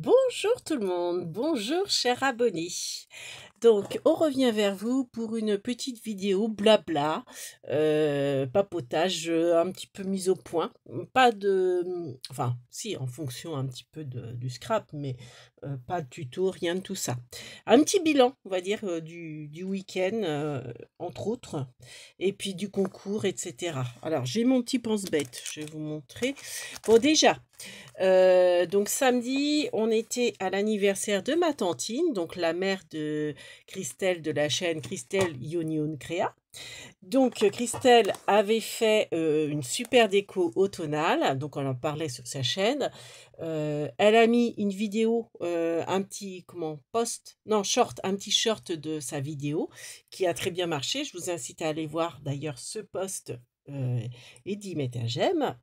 Bonjour tout le monde, bonjour chers abonnés. Donc, on revient vers vous pour une petite vidéo blabla, euh, papotage euh, un petit peu mise au point. Pas de... Enfin, si, en fonction un petit peu de, du scrap, mais euh, pas de tuto, rien de tout ça. Un petit bilan, on va dire, du, du week-end, entre autres, et puis du concours, etc. Alors, j'ai mon petit pense-bête, je vais vous montrer. Bon, déjà, donc samedi, on était à l'anniversaire de ma tantine, donc la mère de Christelle de la chaîne Christelle Union Créa. Donc euh, Christelle avait fait euh, une super déco automnale, donc on en parlait sur sa chaîne. Euh, elle a mis une vidéo, un petit comment post, non short, un petit short de sa vidéo qui a très bien marché. Je vous incite à aller voir d'ailleurs ce post et d'y mettre un j'aime.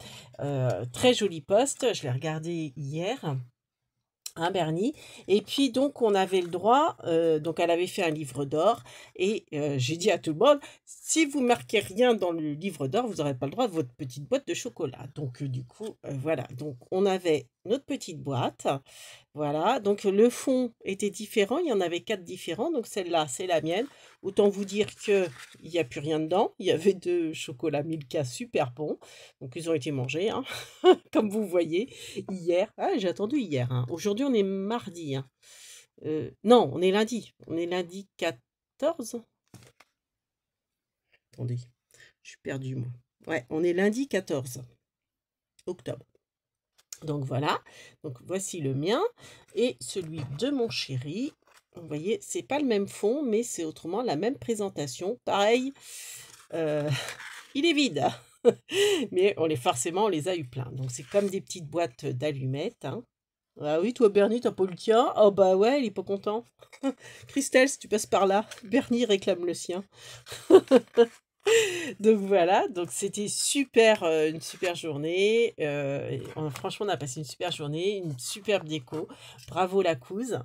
très joli poste, je l'ai regardé hier. Un Bernie. Et puis donc on avait le droit, euh, donc elle avait fait un livre d'or et euh, j'ai dit à tout le monde, si vous marquez rien dans le livre d'or, vous n'aurez pas le droit à votre petite boîte de chocolat. Donc euh, du coup, voilà, donc on avait notre petite boîte. Voilà, donc le fond était différent, il y en avait quatre différents, donc celle-là, c'est la mienne. Autant vous dire qu'il n'y a plus rien dedans, il y avait deux chocolats Milka super bons, donc ils ont été mangés, hein, comme vous voyez, hier. Ah, j'ai attendu hier, hein. aujourd'hui on est mardi. Hein. non, on est lundi, on est lundi 14. Attendez, je suis perdue moi. Ouais, on est lundi 14 octobre. Donc voilà, donc voici le mien et celui de mon chéri. Vous voyez, c'est pas le même fond, mais c'est autrement la même présentation. Pareil, euh, il est vide, mais on les forcément on les a eu plein. Donc c'est comme des petites boîtes d'allumettes. Hein. Ah oui, toi Bernie, t'as pas le tien Oh bah ouais, il est pas content. Christelle, si tu passes par là, Bernie réclame le sien. donc voilà, donc c'était super, euh, une super journée. Euh, franchement, on a passé une super journée, une superbe déco. Bravo la couse.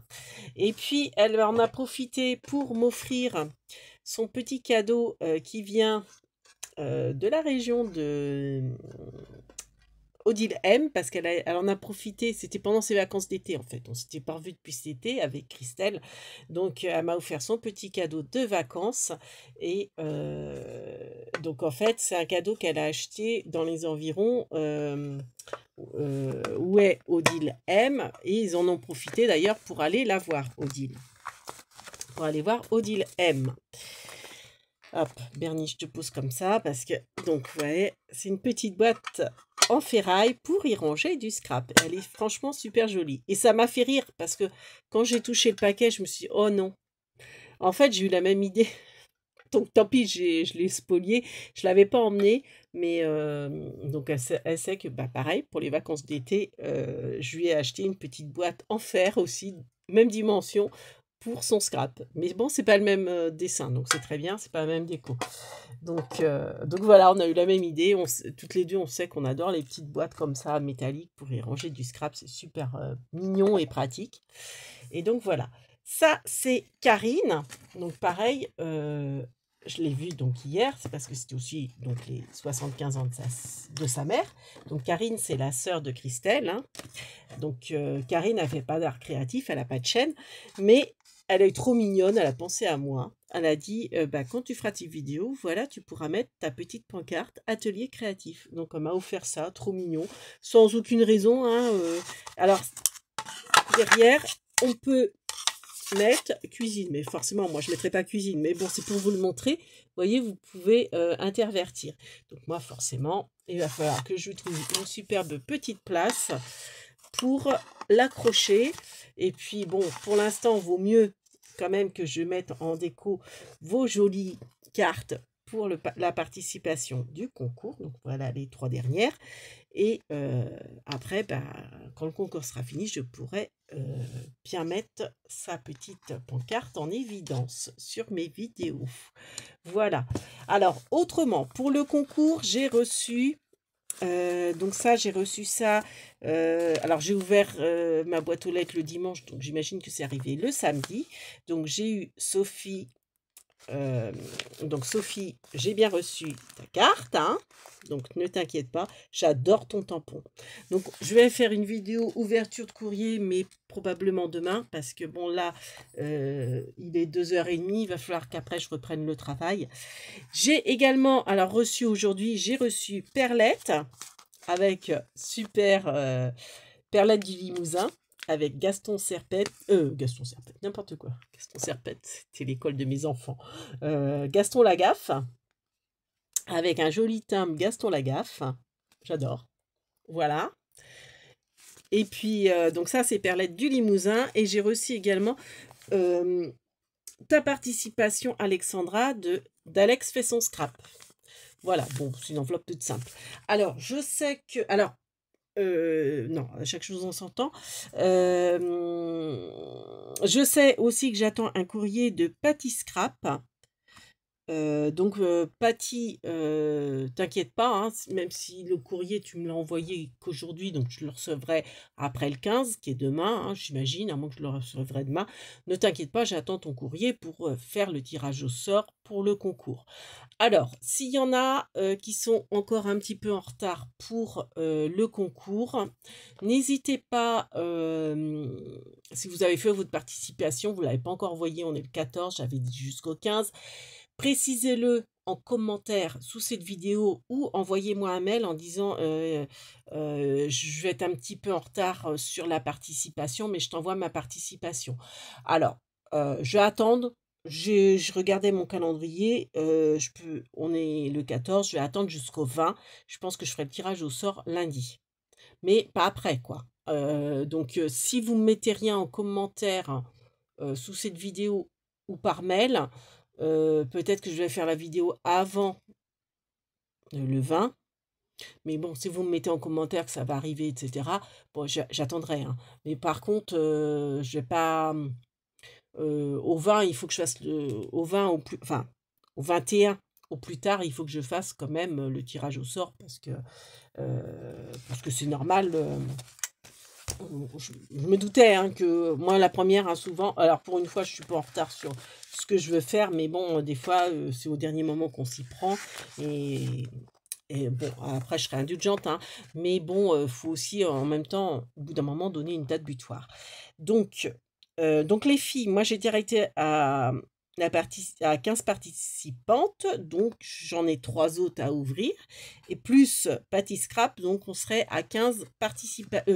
Et puis, elle en a profité pour m'offrir son petit cadeau euh, qui vient de la région de Odile M, parce qu'elle en a profité. C'était pendant ses vacances d'été en fait. On s'était pas depuis cet été avec Christelle. Donc euh, elle m'a offert son petit cadeau de vacances et euh, donc en fait c'est un cadeau qu'elle a acheté dans les environs. Euh, où est Odile M et ils en ont profité d'ailleurs pour aller la voir Odile pour aller voir Odile M hop Bernie je te pose comme ça parce que donc vous voyez c'est une petite boîte ferraille pour y ranger du scrap. Elle est franchement super jolie. Et ça m'a fait rire parce que quand j'ai touché le paquet, je me suis dit, oh non. En fait, j'ai eu la même idée. Donc tant pis, je l'ai spolié. Je l'avais pas emmené, mais euh, donc elle sait, que bah, pareil, pour les vacances d'été, euh, je lui ai acheté une petite boîte en fer aussi, même dimension, pour son scrap. Mais bon, c'est pas le même euh, dessin, donc c'est très bien, c'est pas le même déco. Donc, euh, donc voilà, on a eu la même idée. On, toutes les deux, on sait qu'on adore les petites boîtes comme ça, métalliques, pour y ranger du scrap. C'est super euh, mignon et pratique. Et donc voilà. Ça, c'est Karine. Donc pareil, je l'ai vue donc hier, c'est parce que c'était aussi donc les 75 ans de sa, mère. Donc Karine, c'est la sœur de Christelle. Hein. Donc Karine, n'avait pas d'art créatif, elle n'a pas de chaîne, mais elle est trop mignonne, elle a pensé à moi. Elle a dit, euh, bah, quand tu feras tes vidéos, voilà, tu pourras mettre ta petite pancarte atelier créatif. Donc elle m'a offert ça, trop mignon, sans aucune raison. Hein, euh. Alors, derrière, on peut mettre cuisine, mais forcément, moi, je ne mettrai pas cuisine, mais bon, c'est pour vous le montrer. Vous voyez, vous pouvez euh, intervertir. Donc moi, forcément, il va falloir que je trouve une superbe petite place pour l'accrocher. Et puis, bon, pour l'instant, vaut mieux quand même que je mette en déco vos jolies cartes pour le, la participation du concours. Donc voilà les trois dernières. Et euh, après, bah, quand le concours sera fini, je pourrai euh, bien mettre sa petite pancarte en évidence sur mes vidéos. Voilà. Alors, autrement, pour le concours, j'ai reçu euh, donc ça, j'ai reçu ça. Euh, alors j'ai ouvert euh, ma boîte aux lettres le dimanche, donc j'imagine que c'est arrivé le samedi. Donc j'ai eu Sophie euh, donc Sophie, j'ai bien reçu ta carte, hein donc ne t'inquiète pas, j'adore ton tampon. Donc je vais faire une vidéo ouverture de courrier, mais probablement demain, parce que bon là, euh, il est 2h30, il va falloir qu'après je reprenne le travail. J'ai également, alors reçu aujourd'hui, j'ai reçu Perlette, avec euh, super Perlette du Limousin avec Gaston Serpette, euh, Gaston Serpette, n'importe quoi, Gaston Serpette, c'est l'école de mes enfants, euh, Gaston Lagaffe, avec un joli timbre Gaston Lagaffe, j'adore, voilà. Et puis, euh, donc ça, c'est Perlette du Limousin, et j'ai reçu également euh, ta participation, Alexandra, de d'Alex fait son scrap. Voilà, bon, c'est une enveloppe toute simple. Alors, je sais que... Alors, euh, non, à chaque chose en s'entend. Euh, je sais aussi que j'attends un courrier de Patty Scrap donc, Patty, t'inquiète pas, hein, même si le courrier, tu me l'as envoyé qu'aujourd'hui, donc je le recevrai après le 15, qui est demain, hein, j'imagine, à moins que je le recevrai demain. Ne t'inquiète pas, j'attends ton courrier pour faire le tirage au sort pour le concours. Alors, s'il y en a qui sont encore un petit peu en retard pour le concours, n'hésitez pas, si vous avez fait votre participation, vous ne l'avez pas encore envoyé, on est le 14, j'avais dit jusqu'au 15 précisez-le en commentaire sous cette vidéo ou envoyez-moi un mail en disant euh, euh, je vais être un petit peu en retard euh, sur la participation, mais je t'envoie ma participation. Alors, je vais attendre. Je, regardais mon calendrier, je on est le 14, je vais attendre jusqu'au 20. Je pense que je ferai le tirage au sort lundi. Mais pas après, quoi. donc, si vous ne mettez rien en commentaire sous cette vidéo ou par mail, euh, peut-être que je vais faire la vidéo avant euh, le 20. Mais bon, si vous me mettez en commentaire que ça va arriver, etc., bon, j'attendrai. Hein. Mais par contre, je euh, je vais pas... au 20, il faut que je fasse le... Au 20, au plus... Enfin, au 21, au plus tard, il faut que je fasse quand même le tirage au sort parce que... parce que c'est normal je, me doutais hein, que moi, la première, hein, souvent, alors pour une fois, je suis pas en retard sur ce que je veux faire, mais bon, des fois, euh, c'est au dernier moment qu'on s'y prend. Et, bon, après, je serai indulgente, hein, mais bon, il euh, faut aussi en même temps, au bout d'un moment, donner une date butoir. Donc, euh, donc les filles, moi, j'ai arrêtée à, partie à 15 participantes, donc j'en ai trois autres à ouvrir, et plus Patty Scrap, donc on serait à 15 participantes...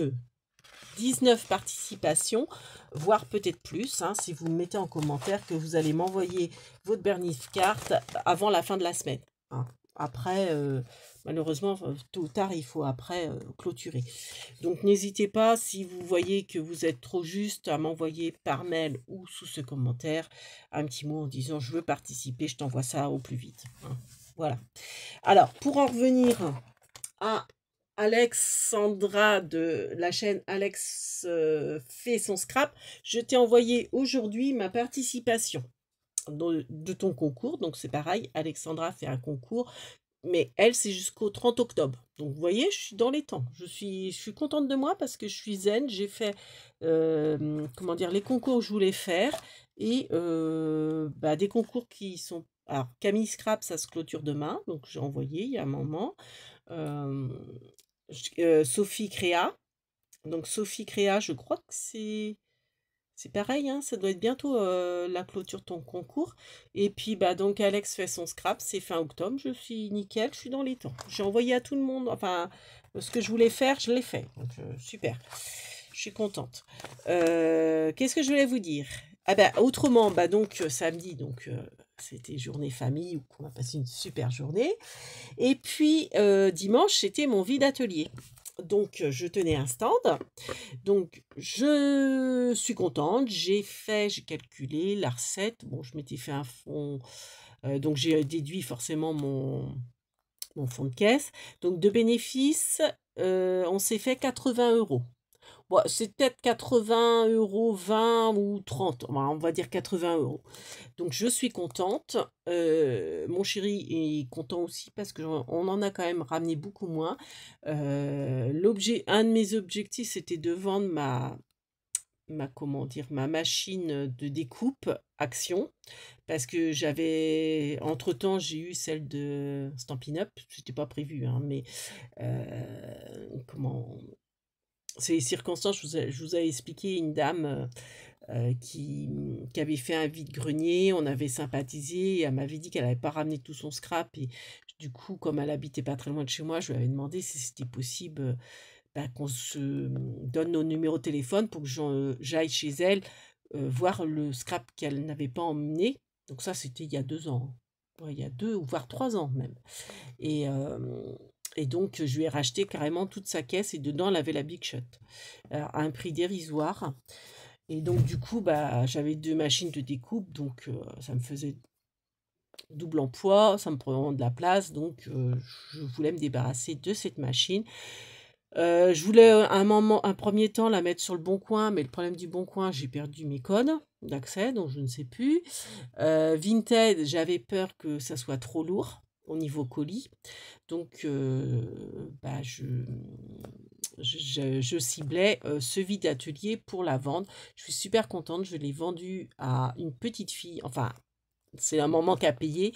19 participations, voire peut-être plus, hein, si vous me mettez en commentaire que vous allez m'envoyer votre Bernice carte avant la fin de la semaine. Hein, après, euh, malheureusement, euh, tôt ou tard, il faut après euh, clôturer. Donc n'hésitez pas, si vous voyez que vous êtes trop juste, à m'envoyer par mail ou sous ce commentaire un petit mot en disant je veux participer, je t'envoie ça au plus vite. Hein, voilà. Alors, pour en revenir à Alexandra de la chaîne Alex euh, fait son scrap, je t'ai envoyé aujourd'hui ma participation de, ton concours. Donc c'est pareil, Alexandra fait un concours, mais elle c'est jusqu'au 30 octobre. Donc vous voyez, je suis dans les temps. Je suis, je suis contente de moi parce que je suis zen. J'ai fait euh, comment dire les concours que je voulais faire et euh, bah, des concours qui sont alors, Camille Scrap, ça se clôture demain, donc j'ai envoyé il y a un moment. Euh, Sophie Créa. Donc Sophie Créa, je crois que c'est c'est pareil, hein, ça doit être bientôt euh, la clôture de ton concours. Et puis bah donc Alex fait son scrap, c'est fin octobre, je suis nickel, je suis dans les temps. J'ai envoyé à tout le monde, enfin euh, ce que je voulais faire, je l'ai fait. Donc super. Je suis contente. Qu'est-ce que je voulais vous dire Ah ben autrement, bah donc samedi, donc c'était journée famille, où on a passé une super journée. Et puis euh, dimanche, c'était mon vide atelier. Donc euh, je tenais un stand. Donc je suis contente, j'ai fait, j'ai calculé la recette. Bon, je m'étais fait un fond, euh, donc j'ai déduit forcément mon, mon de caisse. Donc de bénéfice, on s'est fait 80 euros c'est peut-être 80 euros, 20 ou 30, on va dire 80 euros. Donc je suis contente, euh, mon chéri est content aussi parce qu'on en a quand même ramené beaucoup moins. Euh, l'objet, un de mes objectifs c'était de vendre ma, ma comment dire ma machine de découpe action parce que j'avais entre temps j'ai eu celle de Stampin' Up c'était pas prévu hein, mais euh, comment ces circonstances, je vous, ai, vous ai expliqué une dame euh, euh, qui, qui, avait fait un vide-grenier, on avait sympathisé, et elle m'avait dit qu'elle n'avait pas ramené tout son scrap, et du coup, comme elle habitait pas très loin de chez moi, je lui avais demandé si c'était possible euh, bah, qu'on se donne nos numéros de téléphone pour que j'aille chez elle voir le scrap qu'elle n'avait pas emmené. Donc ça, c'était il y a deux ans. Hein. il y a deux, ou voire trois ans même. Et... Et donc, je lui ai racheté carrément toute sa caisse et dedans, elle avait la Big Shot euh, à un prix dérisoire. Et donc, du coup, bah, j'avais deux machines de découpe, donc euh, ça me faisait double emploi, ça me prenait de la place, donc euh, je voulais me débarrasser de cette machine. je voulais un moment, un premier temps la mettre sur le bon coin, mais le problème du bon coin, j'ai perdu mes codes d'accès, donc je ne sais plus. Vinted, j'avais peur que ça soit trop lourd au niveau colis. Donc, euh, bah, je, je, ciblais euh, ce vide atelier pour la vendre. Je suis super contente. Je l'ai vendu à une petite fille, enfin, c'est un moment qu'à payer,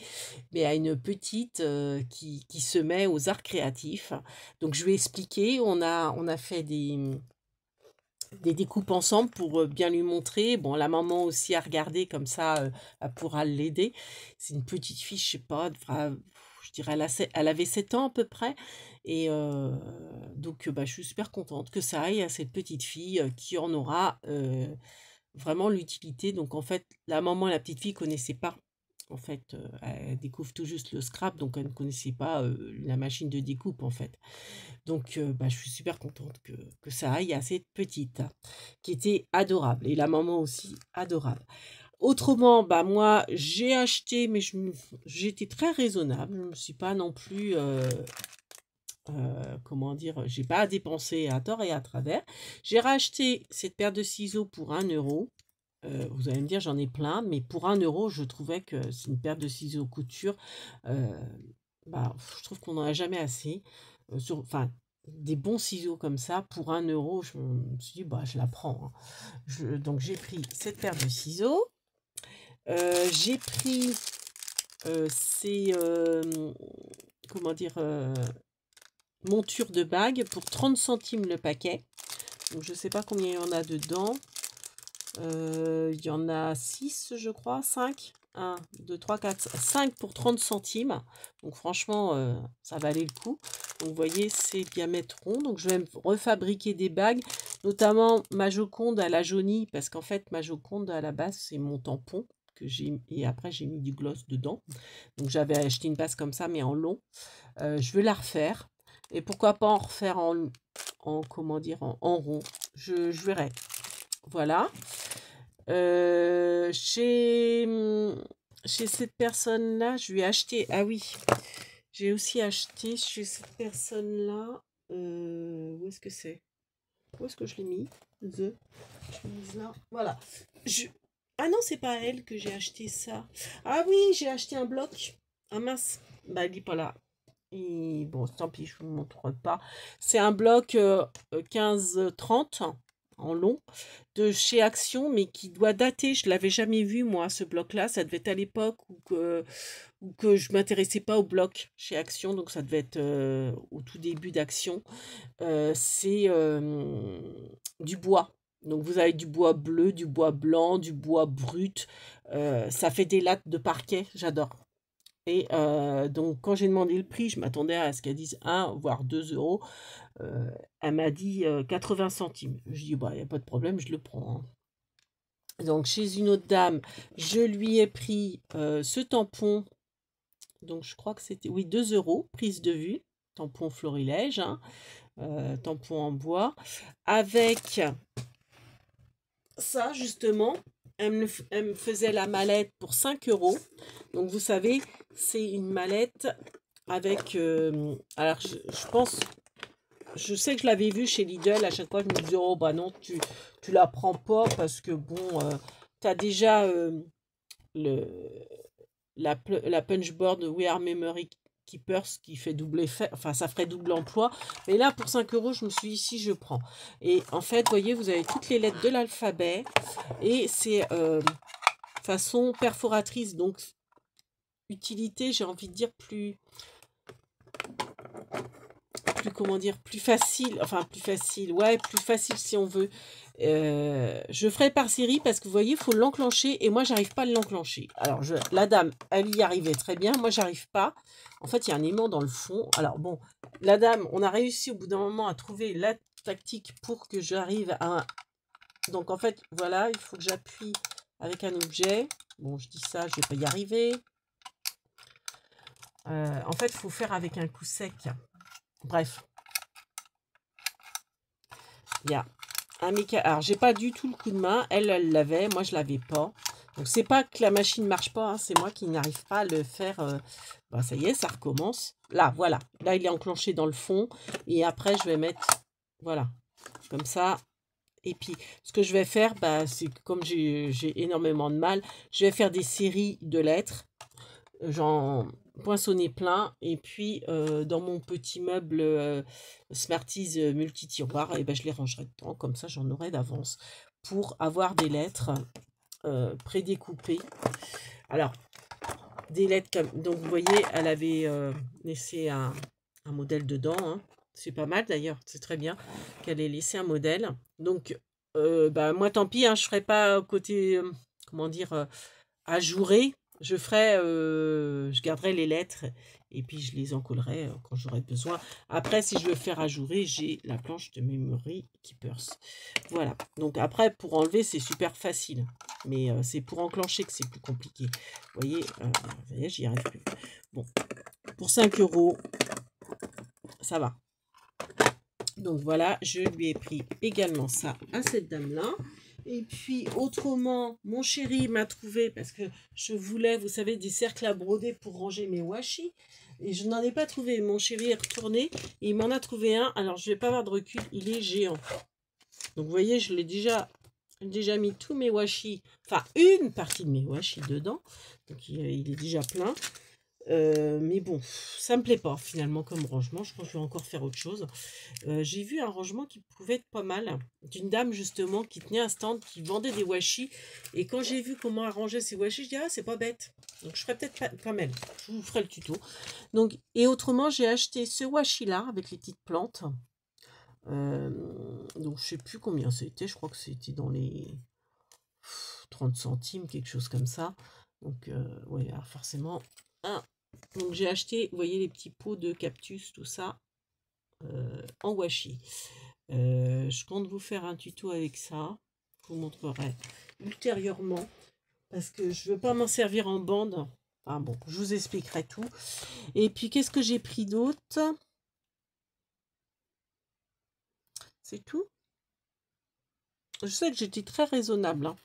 mais à une petite euh, qui, qui, se met aux arts créatifs. Donc, je vais expliquer expliqué. On a, on a fait des des découpes ensemble pour euh, bien lui montrer. Bon, la maman aussi a regardé, comme ça, pour euh, pourra l'aider. C'est une petite fille, je sais pas, je dirais, elle, avait 7 ans à peu près. Et euh, donc, bah, je suis super contente que ça aille à cette petite fille qui en aura vraiment l'utilité. Donc, en fait, la maman et la petite fille connaissaient pas en fait, euh, elle découvre tout juste le scrap, donc elle ne connaissait pas euh, la machine de découpe, en fait. Donc, euh, bah, je suis super contente que, ça aille à cette petite, qui était adorable, et la maman aussi adorable. Autrement, bah moi, j'ai acheté, mais j'étais très raisonnable. Je ne suis pas non plus, comment dire, j'ai pas dépensé dépenser à tort et à travers. J'ai racheté cette paire de ciseaux pour 1 euro. Euh, vous allez me dire, j'en ai plein, mais pour 1 euro, je trouvais que c'est une paire de ciseaux couture. Euh, bah, je trouve qu'on n'en a jamais assez. Euh, sur, enfin, des bons ciseaux comme ça, pour 1 euro, je me suis dit, bah, je la prends. Hein. donc, j'ai pris cette paire de ciseaux. j'ai pris ces. comment dire monture de bagues pour 30 centimes le paquet. je ne sais pas combien il y en a dedans. Euh, il y en a 6, je crois, 5. 1, 2, 3, 4, 5 pour 30 centimes. Donc franchement, euh, ça valait le coup. Donc vous voyez, c'est diamètre rond. Donc je vais refabriquer des bagues, notamment ma Joconde à la jaunie, parce qu'en fait, ma Joconde à la base, c'est mon tampon. Que et après j'ai mis du gloss dedans donc j'avais acheté une base comme ça mais en long euh, je vais la refaire et pourquoi pas en refaire en, en comment dire en, rond je, je verrai voilà chez, euh, chez hmm, cette personne-là, je lui ai acheté. Ah oui, j'ai aussi acheté chez cette personne-là. Euh, où est-ce que c'est Où est-ce que je l'ai mis The. Voilà. Je... Ah non, c'est pas elle que j'ai acheté ça. Ah oui, j'ai acheté un bloc. Ah mince. Bah, il n'est pas là. Et bon, tant pis, je ne vous montre pas. C'est un bloc 15-30 euh, en long de chez Action, mais qui doit dater. Je ne l'avais jamais vu, moi, ce bloc-là. Ça devait être à l'époque où que, que je ne m'intéressais pas au bloc chez Action, donc ça devait être euh, au tout début d'Action. Euh, c'est euh, du bois. Donc vous avez du bois bleu, du bois blanc, du bois brut. ça fait des lattes de parquet, j'adore. Et euh, donc, quand j'ai demandé le prix, je m'attendais à ce qu'elle dise 1, voire 2 euros. Euh, elle m'a dit 80 euh, centimes. Je dis, bah, il n'y a pas de problème, je le prends. Hein. Donc, chez une autre dame, je lui ai pris ce tampon. Donc, je crois que c'était, oui, 2 euros, prise de vue. Tampon florilège, hein. tampon en bois. Avec ça, justement, elle me, faisait la mallette pour 5 euros. Donc, vous savez, c'est une mallette avec... Euh, alors, je, pense... Je sais que je l'avais vu chez Lidl. À chaque fois, je me disais, oh bah non, tu, tu la prends pas parce que bon, euh, t'as tu as déjà euh, le, la, la punchboard We Are Memory Keepers qui fait double effet, enfin ça ferait double emploi. Mais là, pour 5 euros, je me suis dit, si je prends. Et en fait, voyez, vous avez toutes les lettres de l'alphabet et c'est façon perforatrice. Donc, utilité, j'ai envie de dire plus, plus comment dire, plus facile, enfin plus facile, ouais, plus facile si on veut. Euh, je ferai par série parce que vous voyez, il faut l'enclencher et moi j'arrive pas à l'enclencher. Alors la dame, elle y arrivait très bien, moi j'arrive pas. En fait, il y a un aimant dans le fond. Alors bon, la dame, on a réussi au bout d'un moment à trouver la tactique pour que j'arrive à... Donc en fait, voilà, il faut que j'appuie avec un objet. Bon, je dis ça, je vais pas y arriver. Euh, en fait, il faut faire avec un coup sec. Bref. Il y a un méca... Alors, j'ai pas du tout le coup de main. Elle, elle l'avait. Moi, je l'avais pas. Donc, c'est pas que la machine marche pas. Hein, c'est moi qui n'arrive pas à le faire. Euh, bah, ça y est, ça recommence. Là, voilà. Là, il est enclenché dans le fond. Et après, je vais mettre... Voilà. Comme ça, et puis, ce que je vais faire, bah, c'est comme j'ai énormément de mal, je vais faire des séries de lettres. Genre, poinçonner plein. Et puis, euh, dans mon petit meuble smartise euh, Smarties euh, multi-tiroir, et eh ben, je les rangerai dedans. Comme ça, j'en aurai d'avance pour avoir des lettres prédécoupées. Alors, des lettres comme... Donc, vous voyez, elle avait laissé un, un, modèle dedans. Hein. C'est pas mal d'ailleurs, c'est très bien qu'elle ait laissé un modèle. Donc, bah, moi, tant pis, hein, je ne ferai pas côté... comment dire ajouré je ferai, euh, je garderai les lettres et puis je les encollerai euh, quand j'aurai besoin. Après, si je veux faire jour j'ai la planche de Memory Keepers. Voilà. Donc après, pour enlever, c'est super facile. Mais euh, c'est pour enclencher que c'est plus compliqué. Vous voyez, voyez j'y arrive plus. Bon, pour 5 euros, ça va. Donc voilà, je lui ai pris également ça à cette dame-là. Et puis, autrement, mon chéri m'a trouvé, parce que je voulais, vous savez, des cercles à broder pour ranger mes washi. Et je n'en ai pas trouvé. Mon chéri est retourné. Et il m'en a trouvé un. Alors, je ne vais pas avoir de recul. Il est géant. Donc, vous voyez, je l'ai déjà, déjà mis tous mes washi. Enfin, une partie de mes washi dedans. Donc, il est déjà plein. Euh, mais bon, ça me plaît pas finalement comme rangement. Je crois que je vais encore faire autre chose. Euh, j'ai vu un rangement qui pouvait être pas mal. D'une dame justement qui tenait un stand qui vendait des washi. Et quand j'ai vu comment arranger ces washi, je dis ah c'est pas bête. Donc je ferai peut-être pas mal, Je vous ferai le tuto. Donc et autrement j'ai acheté ce washi là avec les petites plantes. Euh, donc je sais plus combien c'était. Je crois que c'était dans les 30 centimes, quelque chose comme ça. Donc voilà ah, forcément un donc j'ai acheté, vous voyez, les petits pots de cactus, tout ça, euh, en washi. Euh, je compte vous faire un tuto avec ça. Je vous montrerai ultérieurement. Parce que je ne veux pas m'en servir en bande. Enfin bon, je vous expliquerai tout. Et puis, qu'est-ce que j'ai pris d'autre C'est tout. Je sais que j'étais très raisonnable. Hein.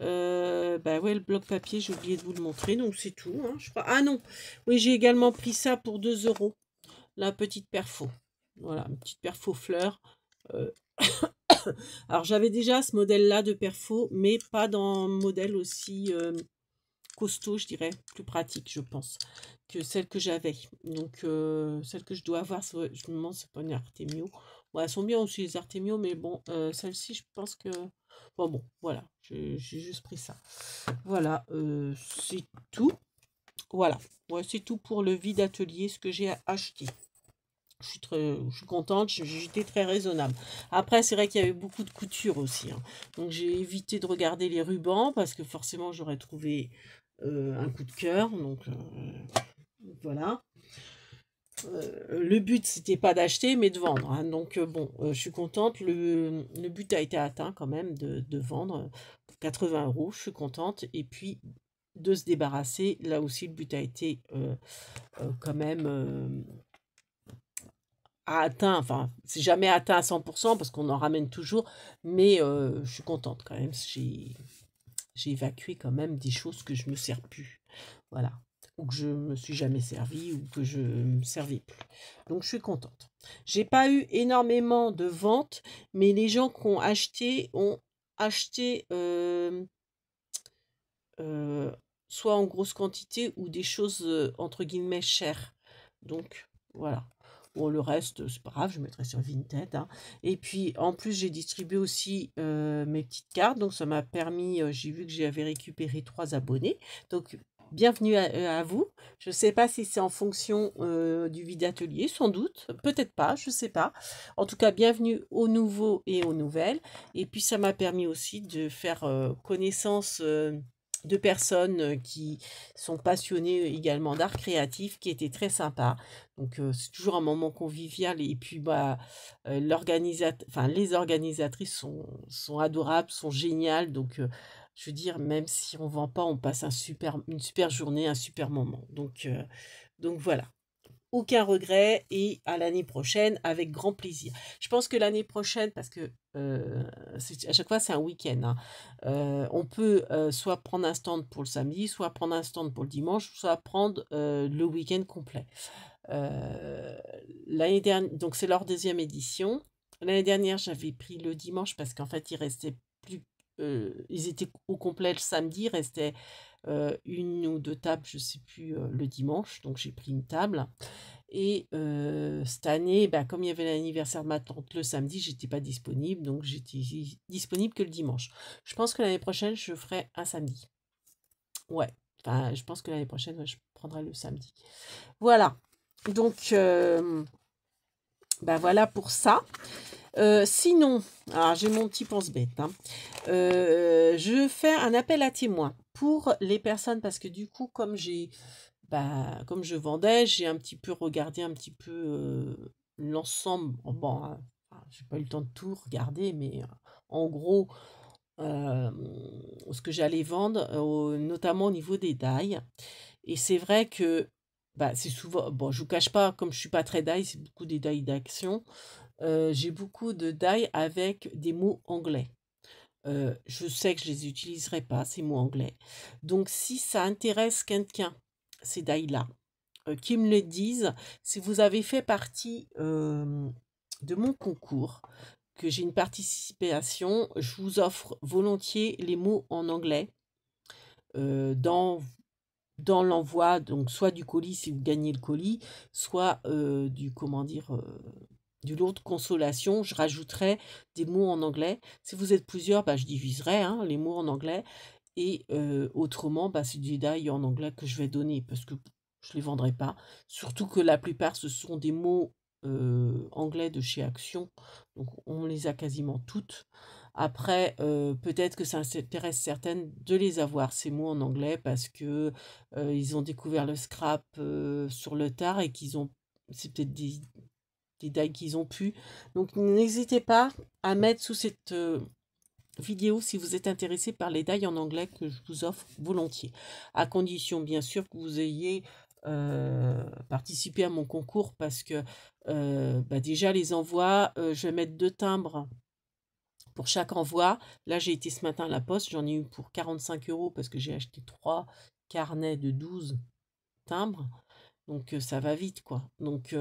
Euh, bah ouais, le bloc papier, j'ai oublié de vous le montrer, donc c'est tout. Hein, je crois. Ah non, oui, j'ai également pris ça pour 2 euros. La petite perfo. Voilà, une petite perfo fleur. Euh, alors j'avais déjà ce modèle-là de perfo, mais pas dans un modèle aussi euh, costaud, je dirais, plus pratique, je pense, que celle que j'avais. Donc celle que je dois avoir, je me demande, c'est pas une Artemio. Ouais, elles sont bien aussi les Artemio, mais bon, celle-ci, je pense que Bon, bon, voilà, j'ai juste pris ça. Voilà, euh, c'est tout. Voilà, c'est tout pour le vide atelier, ce que j'ai acheté. Je suis, contente, j'étais très raisonnable. Après, c'est vrai qu'il y avait beaucoup de couture aussi. Hein. Donc, j'ai évité de regarder les rubans parce que forcément, j'aurais trouvé euh, un coup de cœur. Donc, euh, voilà. Euh, le but, c'était pas d'acheter, mais de vendre. Hein. Donc, euh, bon, euh, je suis contente. Le, le, but a été atteint quand même de, vendre 80 euros. Je suis contente. Et puis, de se débarrasser. Là aussi, le but a été quand même atteint. Enfin, c'est jamais atteint à 100% parce qu'on en ramène toujours, mais je suis contente quand même. J'ai évacué quand même des choses que je ne me sers plus. Voilà ou que je me suis jamais servi ou que je me servais plus. Donc je suis contente. J'ai pas eu énormément de ventes, mais les gens qui ont acheté ont acheté euh, euh, soit en grosse quantité ou des choses euh, entre guillemets chères. Donc voilà. Bon, le reste, c'est pas grave, je mettrai sur Vinted. Hein. Et puis, en plus, j'ai distribué aussi mes petites cartes. Donc, ça m'a permis, j'ai vu que j'avais récupéré trois abonnés. Donc, bienvenue euh, à, vous. Je ne sais pas si c'est en fonction euh, du vide-atelier, sans doute, peut-être pas, je ne sais pas. En tout cas, bienvenue aux nouveaux et aux nouvelles. Et puis, ça m'a permis aussi de faire euh, connaissance de personnes qui sont passionnées également d'art créatif, qui étaient très sympa. Donc, c'est toujours un moment convivial. Et puis, bah, enfin, les organisatrices sont, sont adorables, sont géniales. Donc, je veux dire, même si on vend pas, on passe un super, une super journée, un super moment. Donc, euh, donc voilà. Aucun regret et à l'année prochaine avec grand plaisir. Je pense que l'année prochaine, parce que euh, à chaque fois c'est un week-end, hein, euh, on peut soit prendre un stand pour le samedi, soit prendre un stand pour le dimanche, soit prendre le week-end complet. l'année dernière, donc c'est leur deuxième édition. L'année dernière, j'avais pris le dimanche parce qu'en fait, il restait plus euh, ils étaient au complet le samedi, restait euh, une ou deux tables, je ne sais plus, euh, le dimanche, donc j'ai pris une table. Et cette année, bah, comme il y avait l'anniversaire de ma tante le samedi, j'étais pas disponible, donc j'étais disponible que le dimanche. Je pense que l'année prochaine, je ferai un samedi. Ouais, enfin, je pense que l'année prochaine, je prendrai le samedi. Voilà. Donc, bah, voilà pour ça. Euh, sinon, alors ah, j'ai mon petit pense-bête. Hein. Euh, je fais un appel à témoins pour les personnes parce que du coup, comme j'ai, bah, comme je vendais, j'ai un petit peu regardé un petit peu euh, l'ensemble. Oh, bon, je hein, j'ai pas eu le temps de tout regarder, mais en gros, ce que j'allais vendre, notamment au niveau des dailles. Et c'est vrai que bah, c'est souvent, bon, je vous cache pas, comme je suis pas très die, c'est beaucoup des dailles d'action. Euh, j'ai beaucoup de die avec des mots anglais. Euh, je sais que je ne les utiliserai pas, ces mots anglais. Donc si ça intéresse quelqu'un, ces die-là, euh, qui me le disent, si vous avez fait partie de mon concours, que j'ai une participation, je vous offre volontiers les mots en anglais dans dans l'envoi, donc soit du colis si vous gagnez le colis, soit du comment dire du lourd de consolation, je rajouterai des mots en anglais. Si vous êtes plusieurs, bah, je diviserai hein, les mots en anglais. Et euh, autrement, bah, c'est des die en anglais que je vais donner parce que je ne les vendrai pas. Surtout que la plupart, ce sont des mots euh, anglais de chez Action. Donc on les a quasiment toutes. Après, euh, peut-être que ça intéresse certaines de les avoir, ces mots en anglais, parce que ils ont découvert le scrap sur le tard et qu'ils ont c'est peut-être des, des dailles qu'ils ont pu. Donc n'hésitez pas à mettre sous cette euh, vidéo si vous êtes intéressé par les dailles en anglais que je vous offre volontiers. À condition bien sûr que vous ayez euh, participé à mon concours parce que euh, bah, déjà les envois, je vais mettre deux timbres pour chaque envoi. Là j'ai été ce matin à la poste, j'en ai eu pour 45 euros parce que j'ai acheté trois carnets de 12 timbres. Donc ça va vite quoi. Donc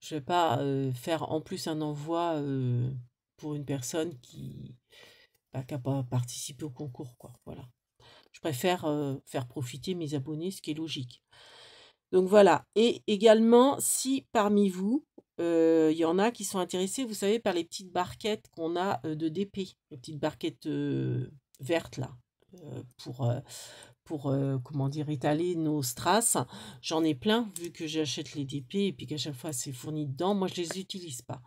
je ne vais pas faire en plus un envoi pour une personne qui n'a bah, pas participé au concours. Quoi. Voilà. Je préfère faire profiter mes abonnés, ce qui est logique. Donc voilà. Et également, si parmi vous, il y en a qui sont intéressés, vous savez, par les petites barquettes qu'on a de DP, les petites barquettes vertes là, pour, pour, euh, comment dire, étaler nos strass. J'en ai plein, vu que j'achète les DP et puis qu'à chaque fois c'est fourni dedans. Moi, je les utilise pas.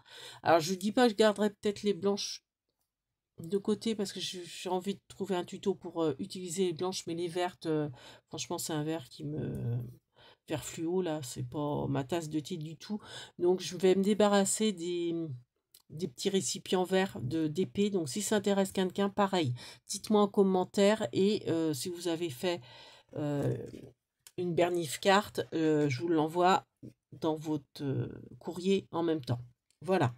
Alors, je dis pas, je garderai peut-être les blanches de côté parce que j'ai envie de trouver un tuto pour euh, utiliser les blanches, mais les vertes, euh, franchement, c'est un vert qui me vert fluo là, c'est pas ma tasse de thé du tout. Donc je vais me débarrasser des des petits récipients verts d'épée. Donc si ça intéresse quelqu'un, pareil, dites-moi en commentaire et euh, si vous avez fait euh, une bernif carte, euh, je vous l'envoie dans votre courrier en même temps. Voilà.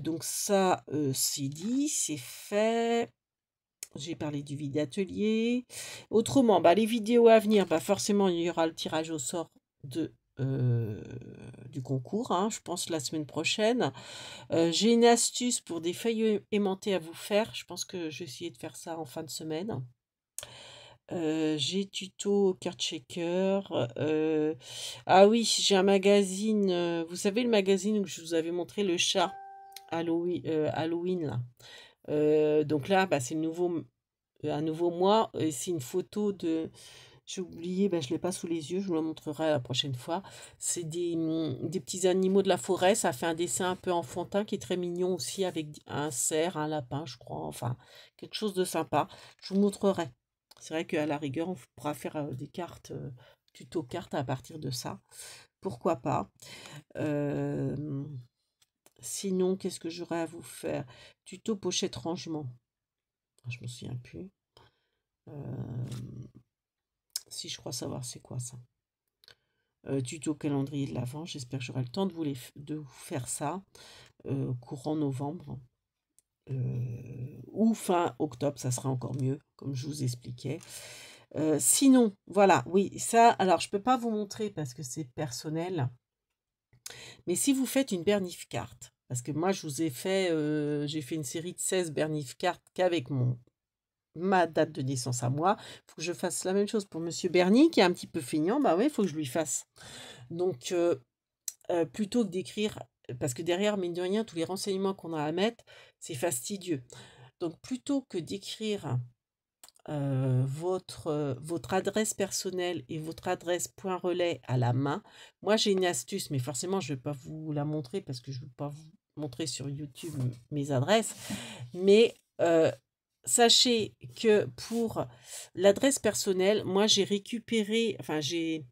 donc ça, c'est dit, c'est fait. J'ai parlé du vide atelier. Autrement, bah, les vidéos à venir, bah, forcément, il y aura le tirage au sort de du concours, hein, je pense la semaine prochaine. Euh, j'ai une astuce pour des feuilles aimantées à vous faire. Je pense que je vais de faire ça en fin de semaine. Euh, j'ai tuto card checker. Euh, ah oui, j'ai un magazine. vous savez le magazine où je vous avais montré le chat Halloween, Halloween là. donc là, bah, c'est nouveau, un nouveau mois. Et c'est une photo de j'ai oublié, ben, je ne l'ai pas sous les yeux, je vous le montrerai la prochaine fois. C'est des, mmh, des, petits animaux de la forêt, ça fait un dessin un peu enfantin qui est très mignon aussi avec un cerf, un lapin, je crois, enfin quelque chose de sympa. Je vous montrerai. C'est vrai qu'à la rigueur, on pourra faire euh, des cartes, euh, tuto cartes à partir de ça. Pourquoi pas Sinon, qu'est-ce que j'aurais à vous faire Tuto pochette rangement. Je ne me souviens plus. Euh, si je crois savoir c'est quoi ça. Euh, tuto calendrier de l'Avent, j'espère que j'aurai le temps de vous, de faire ça euh, courant novembre euh, ou fin octobre, ça sera encore mieux, comme je vous expliquais. sinon, voilà, oui, ça, alors je ne peux pas vous montrer parce que c'est personnel, mais si vous faites une bernif carte, parce que moi je vous ai fait, j'ai fait une série de 16 bernif cartes qu'avec mon ma date de naissance à moi. Il faut que je fasse la même chose pour Monsieur Bernier, qui est un petit peu feignant. Bah oui, il faut que je lui fasse. Donc, plutôt que d'écrire, parce que derrière, mine de rien, tous les renseignements qu'on a à mettre, c'est fastidieux. Donc, plutôt que d'écrire votre, votre adresse personnelle et votre adresse point relais à la main, moi, j'ai une astuce, mais forcément, je ne vais pas vous la montrer parce que je ne veux pas vous montrer sur YouTube mes adresses. Mais sachez que pour l'adresse personnelle, moi j'ai récupéré, enfin j'ai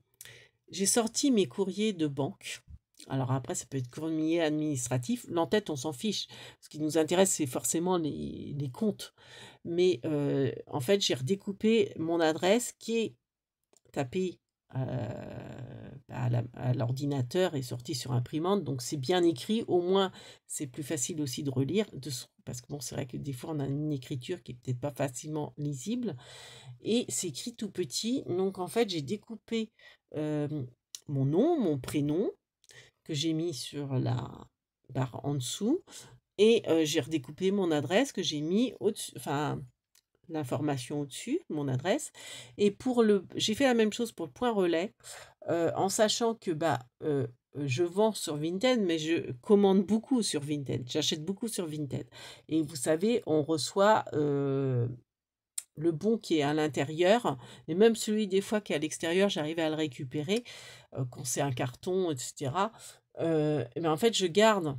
sorti mes courriers de banque. Alors après, ça peut être courrier administratif. L'entête, on s'en fiche. Ce qui nous intéresse, c'est forcément les, comptes. Mais euh, en fait, j'ai redécoupé mon adresse qui est tapée euh, à l'ordinateur et sorti sur imprimante, donc c'est bien écrit, au moins c'est plus facile aussi de relire, de, parce que bon, c'est vrai que des fois on a une écriture qui est peut-être pas facilement lisible, et c'est écrit tout petit, donc en fait j'ai découpé mon nom, mon prénom, que j'ai mis sur la barre en dessous, et j'ai redécoupé mon adresse que j'ai mis au-dessus, enfin l'information au-dessus, mon adresse, et pour le, j'ai fait la même chose pour le point relais, en sachant que bah, je vends sur Vinted, mais je commande beaucoup sur Vinted, j'achète beaucoup sur Vinted. Et vous savez, on reçoit le bon qui est à l'intérieur, et même celui des fois qui est à l'extérieur, j'arrive à le récupérer quand c'est un carton, etc. mais ben, en fait, je garde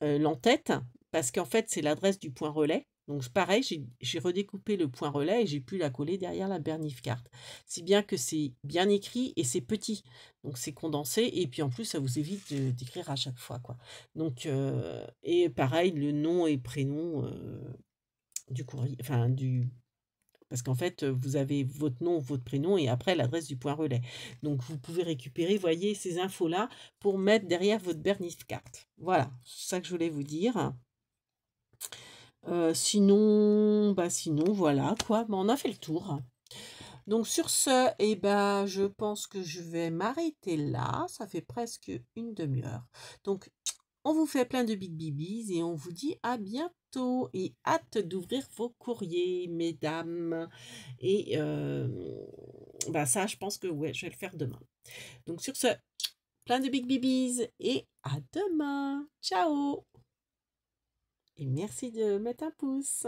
l'entête parce qu'en fait, c'est l'adresse du point relais. Donc pareil, j'ai redécoupé le point relais et j'ai pu la coller derrière la bernif carte. Si bien que c'est bien écrit et c'est petit. Donc c'est condensé et puis en plus ça vous évite d'écrire à chaque fois. Quoi. Donc euh, et pareil, le nom et prénom euh, du courrier, enfin du. Parce qu'en fait, vous avez votre nom, votre prénom et après l'adresse du point relais. Donc vous pouvez récupérer, voyez, ces infos-là pour mettre derrière votre bernif carte. Voilà, c'est ça que je voulais vous dire. Euh, sinon, bah sinon, voilà quoi. mais on a fait le tour. Donc sur ce, et eh ben, je pense que je vais m'arrêter là. Ça fait presque une demi-heure. Donc on vous fait plein de big bibis et on vous dit à bientôt et hâte d'ouvrir vos courriers, mesdames. Et euh, bah ça, je pense que ouais, je vais le faire demain. Donc sur ce, plein de big bibis et à demain. Ciao et merci de mettre un pouce.